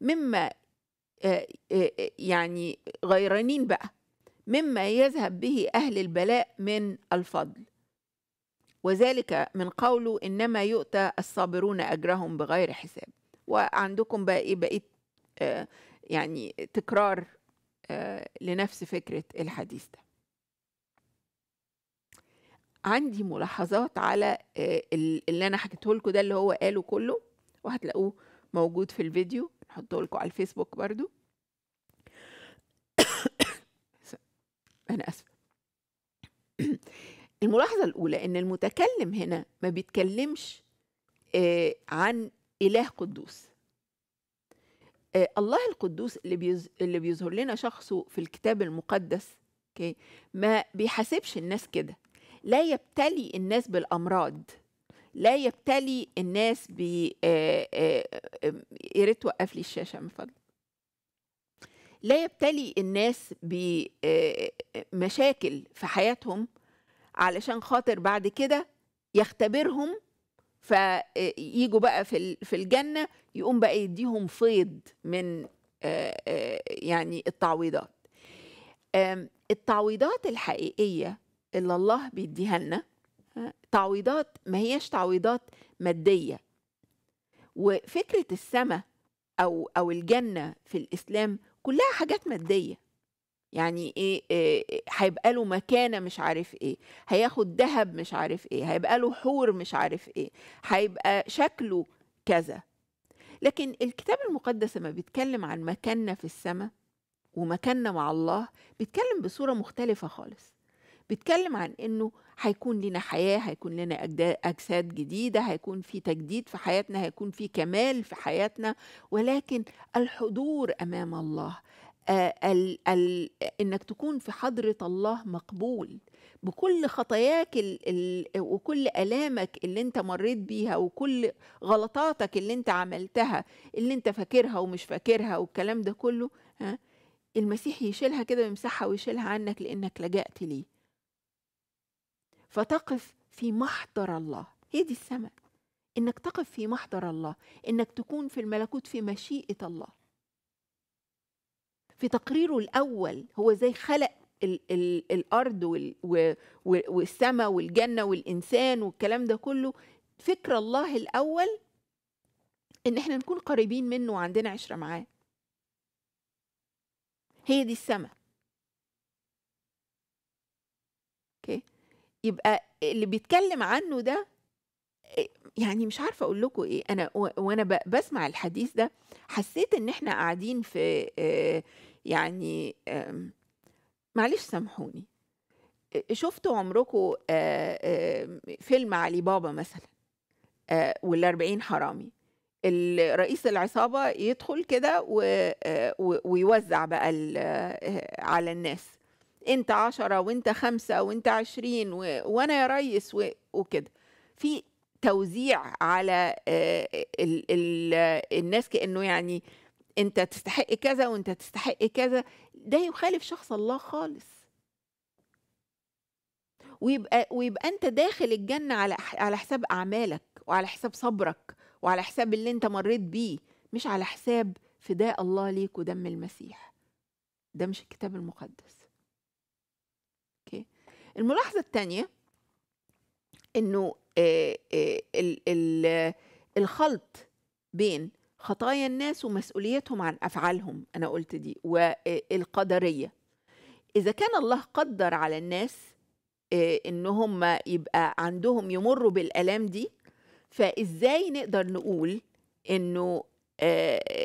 مما آه، آه، آه، يعني غيرانين بقى مما يذهب به أهل البلاء من الفضل وذلك من قوله إنما يؤتى الصابرون أجرهم بغير حساب وعندكم بقى إيه بقيت يعني تكرار لنفس فكرة الحديث ده عندي ملاحظات على آه، اللي انا حكيته لكم ده اللي هو قاله كله وهتلاقوه موجود في الفيديو نحطه لكم على الفيسبوك برضو [COUGHS] انا اسفه [COUGHS] الملاحظه الاولى ان المتكلم هنا ما بيتكلمش آه، عن اله قدوس آه، الله القدوس اللي اللي بيظهر لنا شخصه في الكتاب المقدس ما بيحاسبش الناس كده لا يبتلي الناس بالامراض لا يبتلي الناس ب آه، آه، يا ريت توقف لي الشاشه من فضلك لا يبتلي الناس بمشاكل آه، في حياتهم علشان خاطر بعد كده يختبرهم فييجوا بقى في في الجنه يقوم بقى يديهم فيض من يعني التعويضات التعويضات الحقيقيه اللي الله بيديها لنا آه، تعويضات ما هياش تعويضات مادية وفكرة السماء أو أو الجنة في الإسلام كلها حاجات مادية يعني إيه،, ايه, إيه هيبقى له مكانه مش عارف ايه هياخد ذهب مش عارف ايه هيبقى له حور مش عارف ايه هيبقى شكله كذا لكن الكتاب المقدس لما بيتكلم عن مكاننا في السماء ومكاننا مع الله بيتكلم بصوره مختلفه خالص بيتكلم عن انه هيكون لنا حياه هيكون لنا اجساد جديده هيكون في تجديد في حياتنا هيكون في كمال في حياتنا ولكن الحضور امام الله آه ال ال انك تكون في حضره الله مقبول بكل خطاياك ال ال وكل الامك اللي انت مريت بيها وكل غلطاتك اللي انت عملتها اللي انت فاكرها ومش فاكرها والكلام ده كله ها المسيح يشيلها كده ويمسحها ويشيلها عنك لانك لجأت ليه فتقف في محضر الله هي دي السماء انك تقف في محضر الله انك تكون في الملكوت في مشيئه الله في تقريره الاول هو زي خلق الـ الـ الارض والسماء والجنه والانسان والكلام ده كله فكر الله الاول ان احنا نكون قريبين منه وعندنا عشره معاه هي دي السماء يبقى اللي بيتكلم عنه ده آه، يعني مش عارفه اقول لكم ايه انا وانا بسمع الحديث ده حسيت ان احنا قاعدين في آه، يعني معلش سامحوني آه، شفتوا عمركم فيلم علي بابا مثلا وال40 حرامي الرئيس العصابة يدخل كده ويوزع بقى على الناس انت عشرة وانت خمسة وانت عشرين و... وانا يا ريس و... وكده في توزيع على آه، ال... ال... الناس كأنه يعني انت تستحق كذا وانت تستحق كذا ده يخالف شخص الله خالص ويبقى ويبقى انت داخل الجنه على على حساب اعمالك وعلى حساب صبرك وعلى حساب اللي انت مريت بيه مش على حساب فداء الله ليك ودم المسيح ده مش الكتاب المقدس الملاحظة الثانية أنه آه، آه، الخلط بين خطايا الناس ومسؤوليتهم عن أفعالهم أنا قلت دي والقدرية آه، إذا كان الله قدر على الناس إن هم يبقى عندهم يمروا بالآلام دي فإزاي نقدر نقول إنه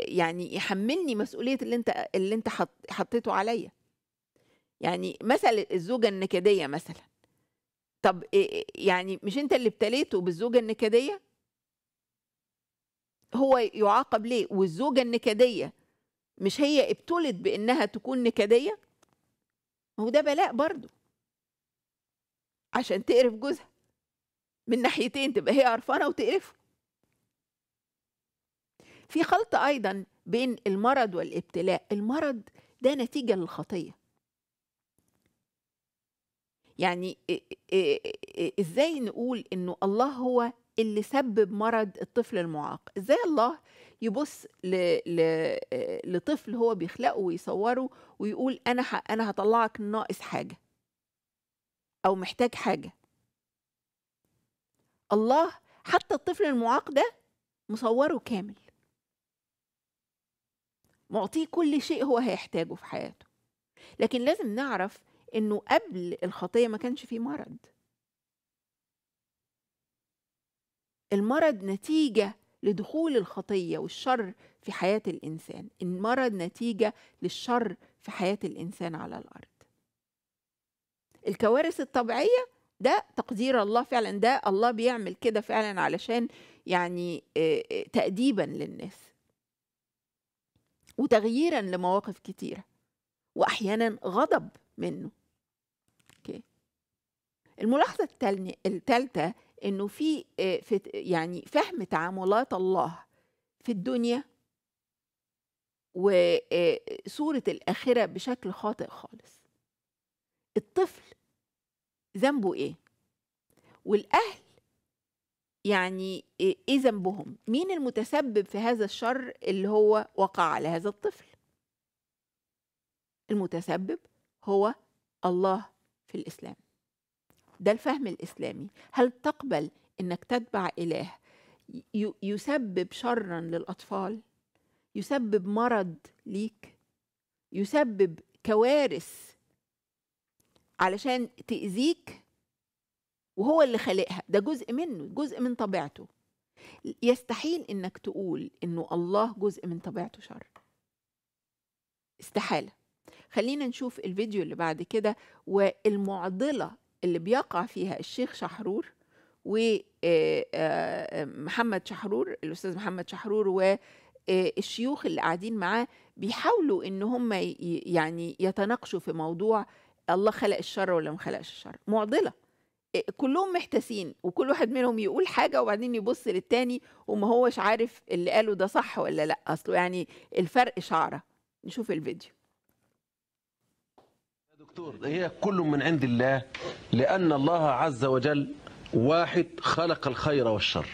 يعني يحملني مسؤولية اللي أنت اللي أنت حطيته عليا يعني مثل الزوجة النكدية مثلا طب يعني مش انت اللي ابتليته بالزوجة النكدية هو يعاقب ليه والزوجة النكدية مش هي ابتلت بانها تكون نكدية هو ده بلاء برضه عشان تقرف جوزها من ناحيتين تبقى هي قرفانة وتقرفه في خلط ايضا بين المرض والابتلاء المرض ده نتيجة للخطية يعني ازاي نقول انه الله هو اللي سبب مرض الطفل المعاق ازاي الله يبص ل... ل... لطفل هو بيخلقه ويصوره ويقول انا ح... انا هطلعك ناقص حاجه او محتاج حاجه الله حتى الطفل المعاق ده مصوره كامل معطيه كل شيء هو هيحتاجه في حياته لكن لازم نعرف انه قبل الخطيه ما كانش فيه مرض المرض نتيجه لدخول الخطيه والشر في حياه الانسان المرض نتيجه للشر في حياه الانسان على الارض الكوارث الطبيعيه ده تقدير الله فعلا ده الله بيعمل كده فعلا علشان يعني تأديبا للناس وتغييرا لمواقف كتيره واحيانا غضب منه الملاحظة الثالثة انه في آه، يعني فهم تعاملات الله في الدنيا وصورة آه، الآخرة بشكل خاطئ خالص الطفل ذنبه ايه والأهل يعني آه، ايه ذنبهم مين المتسبب في هذا الشر اللي هو وقع على هذا الطفل المتسبب هو الله في الإسلام ده الفهم الإسلامي هل تقبل إنك تتبع إله يسبب شرا للأطفال يسبب مرض ليك يسبب كوارث علشان تأذيك وهو اللي خلقها ده جزء منه جزء من طبيعته يستحيل انك تقول انه الله جزء من طبيعته شر استحاله خلينا نشوف الفيديو اللي بعد كده والمعضله اللي بيقع فيها الشيخ شحرور ومحمد آه، آه، شحرور الاستاذ محمد شحرور والشيوخ آه، اللي قاعدين معاه بيحاولوا ان هم يعني يتناقشوا في موضوع الله خلق الشر ولا ما خلقش الشر معضله كلهم محتاسين وكل واحد منهم يقول حاجة وبعدين يبص للتاني وما هوش عارف اللي قاله ده صح ولا لا أصله يعني الفرق شعرة نشوف الفيديو دكتور هي كل من عند الله لأن الله عز وجل واحد خلق الخير والشر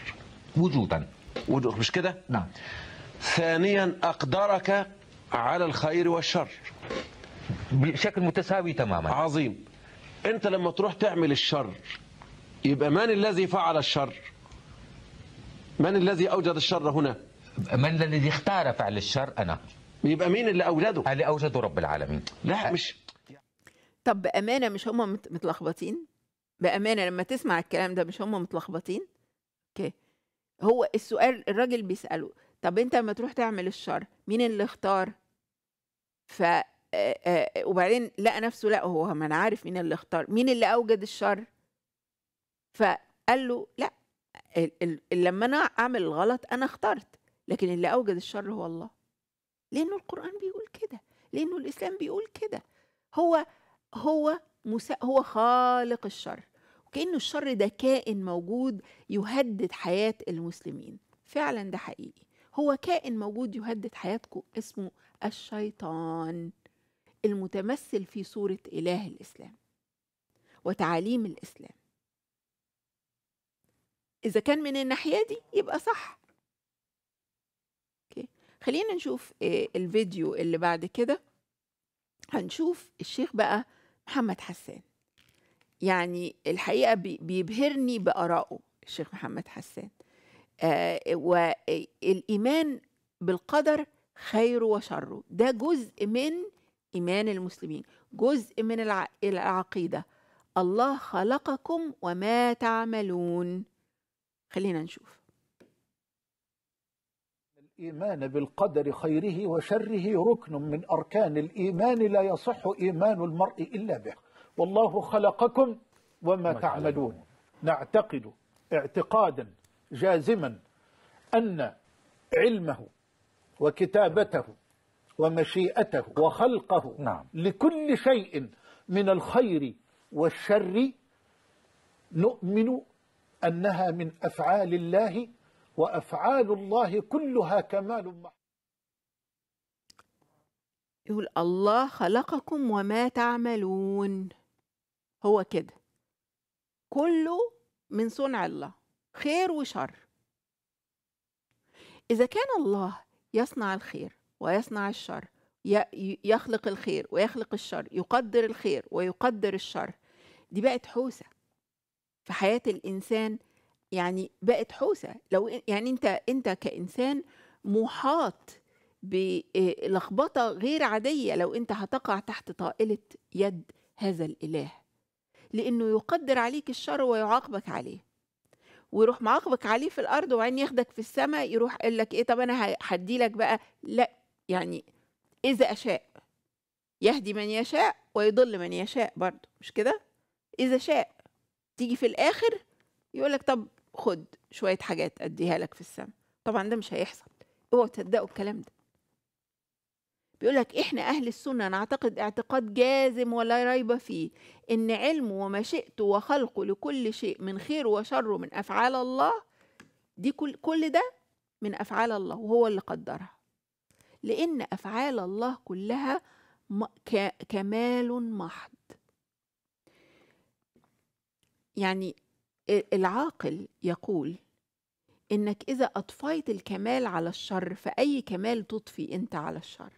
وجودا وجود مش كده؟ نعم ثانيا أقدرك على الخير والشر بشكل متساوي تماما عظيم أنت لما تروح تعمل الشر يبقى من الذي فعل الشر؟ من الذي أوجد الشر هنا؟ من الذي اختار فعل الشر أنا يبقى مين اللي اوجده؟ اللي اوجده رب العالمين لا مش طب بأمانة مش هم متلخبطين بأمانة لما تسمع الكلام ده مش هم متلخبطين اوكي هو السؤال الراجل بيسأله طب انت لما تروح تعمل الشر مين اللي اختار ف وبعدين لقى نفسه لا هو ما انا عارف مين اللي اختار مين اللي اوجد الشر فقال له لا لما انا اعمل الغلط انا اخترت لكن اللي اوجد الشر هو الله لانه القران بيقول كده لانه الاسلام بيقول كده هو هو مسا... هو خالق الشر وكأنه الشر ده كائن موجود يهدد حياة المسلمين فعلا ده حقيقي هو كائن موجود يهدد حياتكم اسمه الشيطان المتمثل في صورة إله الإسلام وتعاليم الإسلام إذا كان من الناحية دي يبقى صح أوكي. خلينا نشوف آه، الفيديو اللي بعد كده هنشوف الشيخ بقى محمد حسان يعني الحقيقه بيبهرني بارائه الشيخ محمد حسان آه والايمان بالقدر خيره وشره ده جزء من ايمان المسلمين جزء من العقيده الله خلقكم وما تعملون خلينا نشوف الإيمان بالقدر خيره وشره ركن من أركان الإيمان لا يصح إيمان المرء إلا به والله خلقكم وما تعملون نعتقد اعتقادا جازما أن علمه وكتابته ومشيئته وخلقه نعم. لكل شيء من الخير والشر نؤمن أنها من أفعال الله وأفعال الله كلها كمال يقول الله خلقكم وما تعملون هو كده كله من صنع الله خير وشر إذا كان الله يصنع الخير ويصنع الشر يخلق الخير ويخلق الشر يقدر الخير ويقدر الشر دي بقت حوسة في حياة الإنسان يعني بقت حوسه لو يعني انت انت كانسان محاط بلخبطه غير عاديه لو انت هتقع تحت طائله يد هذا الاله لانه يقدر عليك الشر ويعاقبك عليه ويروح معاقبك عليه في الارض وبعدين ياخدك في السماء يروح قال لك ايه طب انا هدي لك بقى لا يعني اذا اشاء يهدي من يشاء ويضل من يشاء برضه مش كده اذا شاء تيجي في الاخر يقول لك طب خد شويه حاجات اديها لك في السماء طبعا ده مش هيحصل اوعوا تصدقوا الكلام ده بيقول لك احنا اهل السنه نعتقد اعتقاد جازم ولا ريب فيه ان علمه ومشيئته وخلقه لكل شيء من خير وشر من افعال الله دي كل كل ده من افعال الله وهو اللي قدرها لان افعال الله كلها كمال محض يعني العاقل يقول انك اذا اطفيت الكمال على الشر فاي كمال تطفي انت على الشر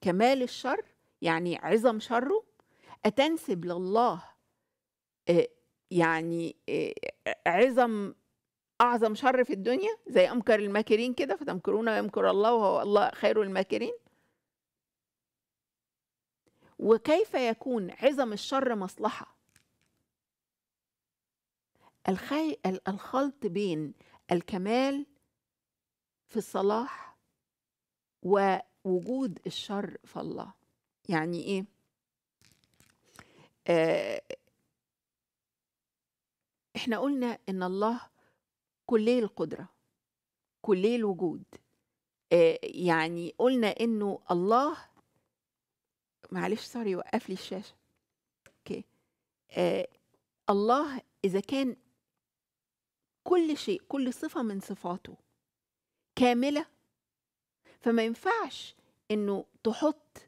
كمال الشر يعني عظم شره اتنسب لله آه، يعني آه، عظم اعظم شر في الدنيا زي امكر الماكرين كده فتمكرون ويمكر الله وهو الله خير الماكرين وكيف يكون عظم الشر مصلحه الخي... الخلط بين الكمال في الصلاح ووجود الشر في الله يعني ايه آه احنا قلنا ان الله كلي القدره كلي الوجود آه يعني قلنا انه الله معلش سوري وقف لي الشاشه اوكي آه الله اذا كان كل شيء كل صفة من صفاته كاملة فما ينفعش انه تحط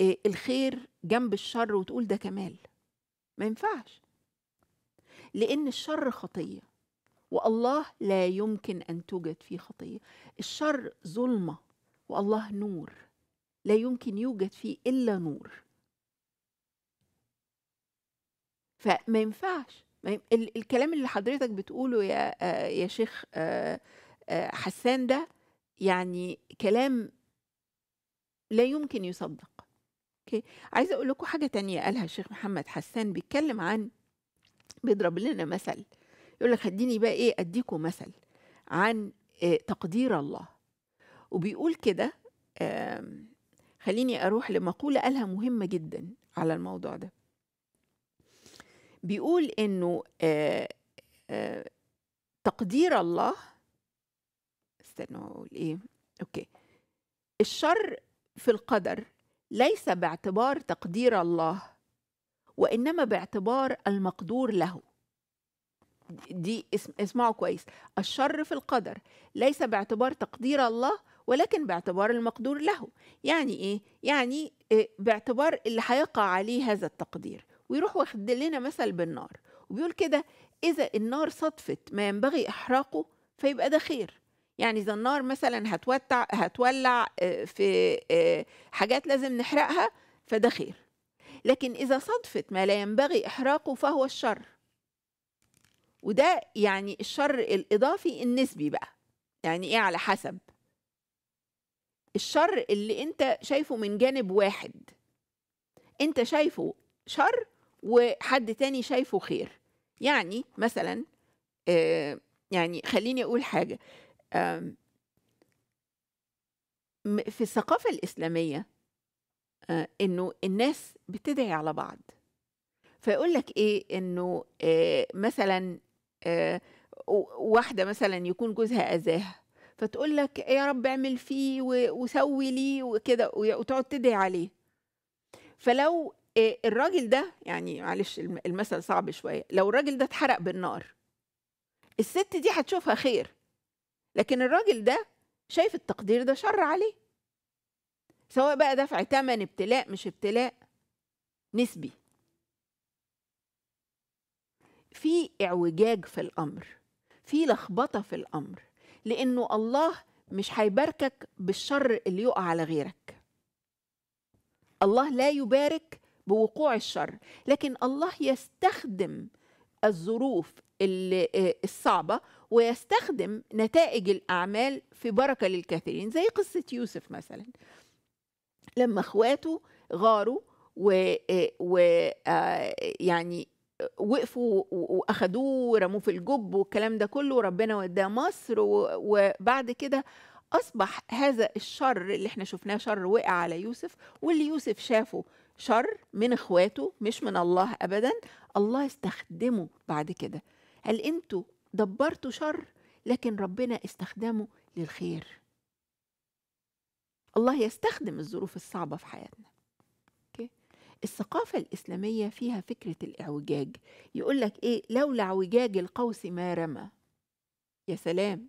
آه، الخير جنب الشر وتقول ده كمال ما ينفعش لان الشر خطيه والله لا يمكن ان توجد فيه خطيه الشر ظلمه والله نور لا يمكن يوجد فيه الا نور فما ينفعش طيب، الكلام اللي حضرتك بتقوله يا آه، يا شيخ آه، آه، حسان ده يعني كلام لا يمكن يصدق اوكي عايزه اقول لكم حاجه تانية قالها الشيخ محمد حسان بيتكلم عن بيضرب لنا مثل يقول لك خديني بقى ايه اديكم مثل عن تقدير الله وبيقول كده خليني اروح لمقوله قالها مهمه جدا على الموضوع ده بيقول انه آه، آه، تقدير الله استنى اقول ايه اوكي الشر في القدر ليس باعتبار تقدير الله وانما باعتبار المقدور له دي اسمعوا كويس الشر في القدر ليس باعتبار تقدير الله ولكن باعتبار المقدور له يعني ايه يعني إيه باعتبار اللي هيقع عليه هذا التقدير ويروح واخد لنا مثل بالنار وبيقول كده إذا النار صدفت ما ينبغي إحراقه فيبقى ده خير يعني إذا النار مثلا هتوتع هتولع آه، في آه، حاجات لازم نحرقها فده خير لكن إذا صدفت ما لا ينبغي إحراقه فهو الشر وده يعني الشر الإضافي النسبي بقى يعني إيه على حسب الشر اللي أنت شايفه من جانب واحد أنت شايفه شر وحد تاني شايفه خير يعني مثلا آه، يعني خليني اقول حاجه في الثقافه الاسلاميه آه، انه الناس بتدعي على بعض فيقول لك ايه انه آه، مثلا واحده مثلا يكون جوزها اذاها فتقول لك يا رب اعمل فيه وسوي لي وكده وتقعد تدعي عليه فلو آه، الراجل ده يعني معلش المثل صعب شويه لو الراجل ده اتحرق بالنار الست دي هتشوفها خير لكن الراجل ده شايف التقدير ده شر عليه سواء بقى دفع تمن ابتلاء مش ابتلاء نسبي في اعوجاج في الامر في لخبطه في الامر لانه الله مش هيباركك بالشر اللي يقع على غيرك الله لا يبارك بوقوع الشر لكن الله يستخدم الظروف آه، الصعبه ويستخدم نتائج الاعمال في بركه للكثيرين زي قصه يوسف مثلا لما اخواته غاروا و, آه، و... آه، يعني وقفوا واخدوه ورموه في الجب والكلام ده كله وربنا وداه مصر وبعد كده اصبح هذا الشر اللي احنا شفناه شر وقع على يوسف واللي يوسف شافه شر من اخواته مش من الله ابدا الله استخدمه بعد كده قال انتوا دبرتوا شر لكن ربنا استخدمه للخير الله يستخدم الظروف الصعبة في حياتنا الثقافة الإسلامية فيها فكرة الإعوجاج يقول لك إيه لولا اعوجاج القوس ما رمى يا سلام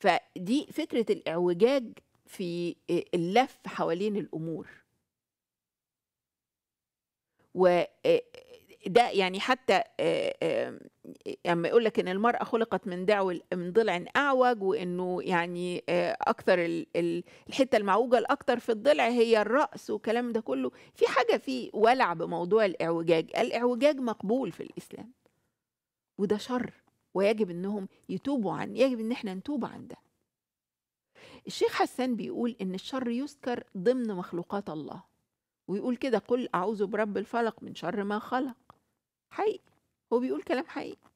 فدي فكرة الإعوجاج في آه، اللف حوالين الامور و آه، آه، ده يعني حتى يعني لما يقول لك ان المراه خلقت من دعو من ضلع اعوج وانه يعني اكثر الحته المعوجه الاكثر في الضلع هي الراس والكلام ده كله في حاجه في ولع بموضوع الاعوجاج الاعوجاج مقبول في الاسلام وده شر ويجب انهم يتوبوا عن يجب ان احنا نتوب عن ده الشيخ حسان بيقول إن الشر يذكر ضمن مخلوقات الله ويقول كده قل أعوذ برب الفلق من شر ما خلق حقيقي هو بيقول كلام حقيقي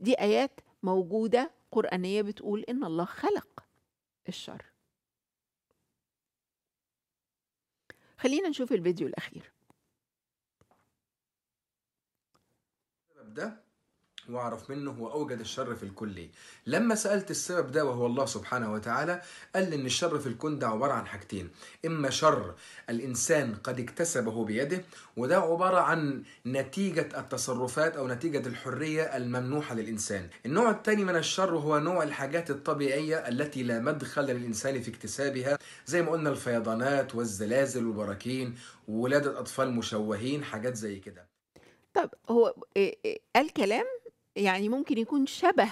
دي آيات موجودة قرآنية بتقول إن الله خلق الشر خلينا نشوف الفيديو الأخير ده واعرف منه هو أوجد الشر في الكل لما سألت السبب ده وهو الله سبحانه وتعالى قال لي إن الشر في الكون ده عبارة عن حاجتين إما شر الإنسان قد اكتسبه بيده وده عبارة عن نتيجة التصرفات أو نتيجة الحرية الممنوحة للإنسان النوع الثاني من الشر هو نوع الحاجات الطبيعية التي لا مدخل للإنسان في اكتسابها زي ما قلنا الفيضانات والزلازل والبراكين وولادة أطفال مشوهين حاجات زي كده طب هو إيه، إيه، قال كلام يعني ممكن يكون شبه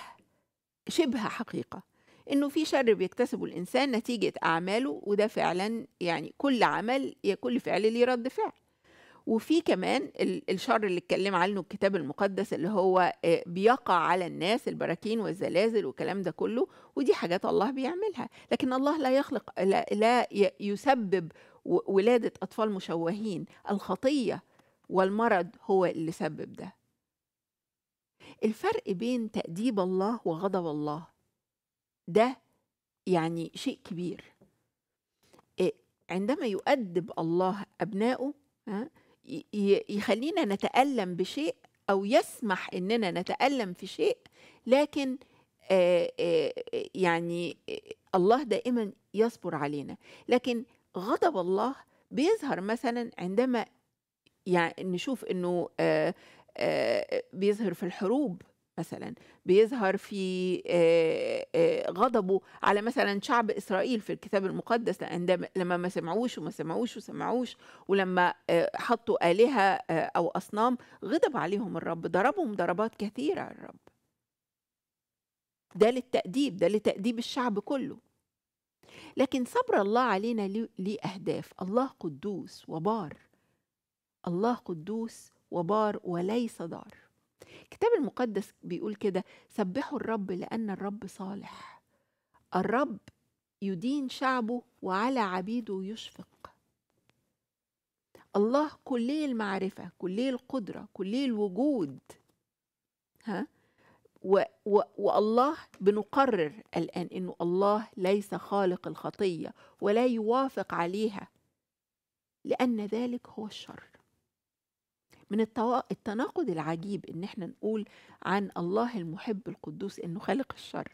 شبه حقيقة إنه في شر بيكتسبه الإنسان نتيجة أعماله وده فعلا يعني كل عمل كل فعل ليه رد فعل وفي كمان الشر اللي اتكلم عنه الكتاب المقدس اللي هو آه، بيقع على الناس البراكين والزلازل والكلام ده كله ودي حاجات الله بيعملها لكن الله لا يخلق لا, لا يسبب ولادة أطفال مشوهين الخطية والمرض هو اللي سبب ده الفرق بين تأديب الله وغضب الله ده يعني شيء كبير إيه، عندما يؤدب الله أبنائه يخلينا نتألم بشيء أو يسمح إننا نتألم في شيء لكن آه، آه، يعني الله دائما يصبر علينا لكن غضب الله بيظهر مثلا عندما يعني نشوف انه آه، آه، بيظهر في الحروب مثلا بيظهر في آه، آه، غضبه على مثلا شعب اسرائيل في الكتاب المقدس لان لما ما سمعوش وما سمعوش وسمعوش ولما حطوا الهه او اصنام غضب عليهم الرب ضربهم ضربات كثيره الرب ده للتأديب ده لتأديب الشعب كله لكن صبر الله علينا ليه أهداف الله قدوس وبار الله قدوس وبار وليس دار الكتاب المقدس بيقول كده سبحوا الرب لأن الرب صالح الرب يدين شعبه وعلى عبيده يشفق الله كلي المعرفة كلي القدرة كلي الوجود ها و و والله بنقرر الآن أنه الله ليس خالق الخطية ولا يوافق عليها لأن ذلك هو الشر من التناقض العجيب ان احنا نقول عن الله المحب القدوس انه خالق الشر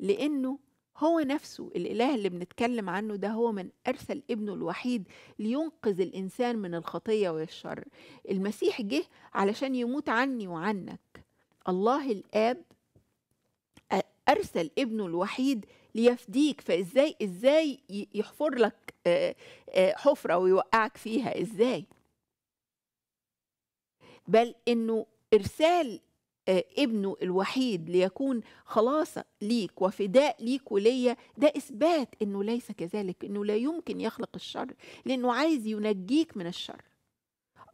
لانه هو نفسه الاله اللي بنتكلم عنه ده هو من ارسل ابنه الوحيد لينقذ الانسان من الخطيه والشر المسيح جه علشان يموت عني وعنك الله الاب ارسل ابنه الوحيد ليفديك فازاي ازاي يحفر لك حفره ويوقعك فيها ازاي بل انه ارسال آه، ابنه الوحيد ليكون خلاصة ليك وفداء ليك وليا ده إثبات إنه ليس كذلك إنه لا يمكن يخلق الشر لأنه عايز ينجيك من الشر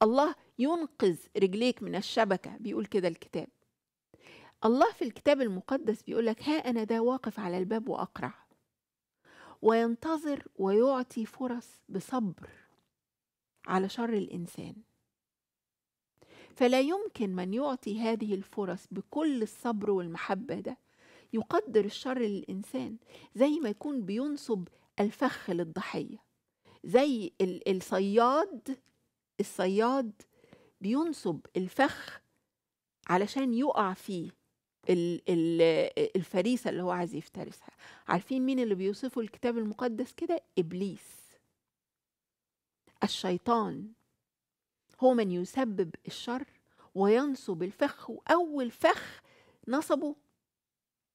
الله ينقذ رجليك من الشبكة بيقول كده الكتاب الله في الكتاب المقدس بيقول لك ها أنا ده واقف على الباب وأقرع وينتظر ويعطي فرص بصبر على شر الإنسان فلا يمكن من يعطي هذه الفرص بكل الصبر والمحبة ده يقدر الشر للإنسان زي ما يكون بينصب الفخ للضحية زي الصياد الصياد بينصب الفخ علشان يقع فيه الفريسة اللي هو عايز يفترسها عارفين مين اللي بيوصفه الكتاب المقدس كده إبليس الشيطان هو من يسبب الشر وينصب الفخ وأول فخ نصبه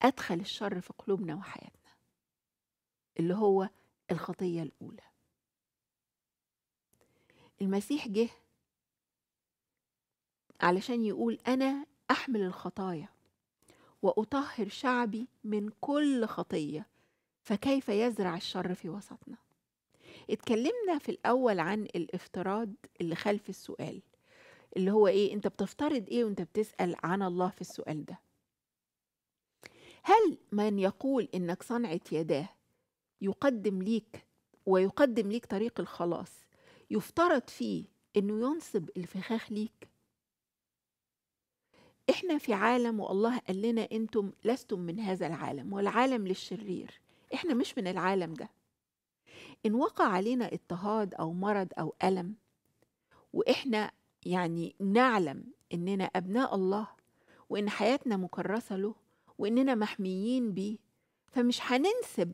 أدخل الشر في قلوبنا وحياتنا اللي هو الخطية الأولى المسيح جه علشان يقول أنا أحمل الخطايا وأطهر شعبي من كل خطية فكيف يزرع الشر في وسطنا اتكلمنا في الأول عن الافتراض اللي خلف السؤال اللي هو إيه أنت بتفترض إيه وأنت بتسأل عن الله في السؤال ده هل من يقول إنك صنعت يداه يقدم ليك ويقدم ليك طريق الخلاص يفترض فيه إنه ينصب الفخاخ ليك احنا في عالم والله قال لنا انتم لستم من هذا العالم والعالم للشرير احنا مش من العالم ده إن وقع علينا اضطهاد أو مرض أو ألم وإحنا يعني نعلم إننا أبناء الله وإن حياتنا مكرسة له وإننا محميين بيه فمش هننسب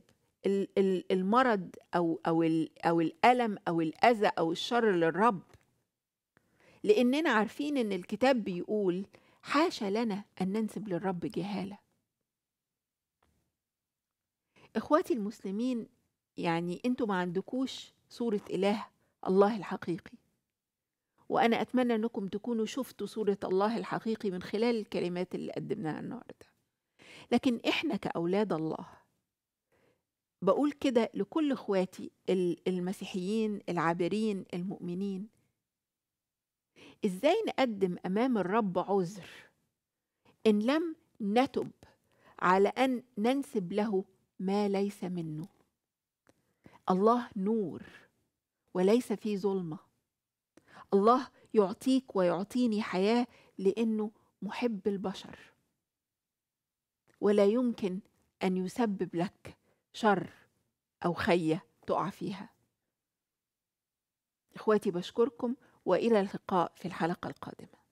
المرض أو أو أو الألم أو الأذى أو الشر للرب لأننا عارفين إن الكتاب بيقول حاشا لنا أن ننسب للرب جهالة إخواتي المسلمين يعني انتوا ما عندكوش صورة إله الله الحقيقي وأنا أتمنى أنكم تكونوا شفتوا صورة الله الحقيقي من خلال الكلمات اللي قدمناها النهاردة لكن إحنا كأولاد الله بقول كده لكل إخواتي المسيحيين العابرين المؤمنين إزاي نقدم أمام الرب عذر إن لم نتب على أن ننسب له ما ليس منه الله نور وليس في ظلمه الله يعطيك ويعطيني حياه لانه محب البشر ولا يمكن ان يسبب لك شر او خيه تقع فيها اخواتي بشكركم والى اللقاء في الحلقه القادمه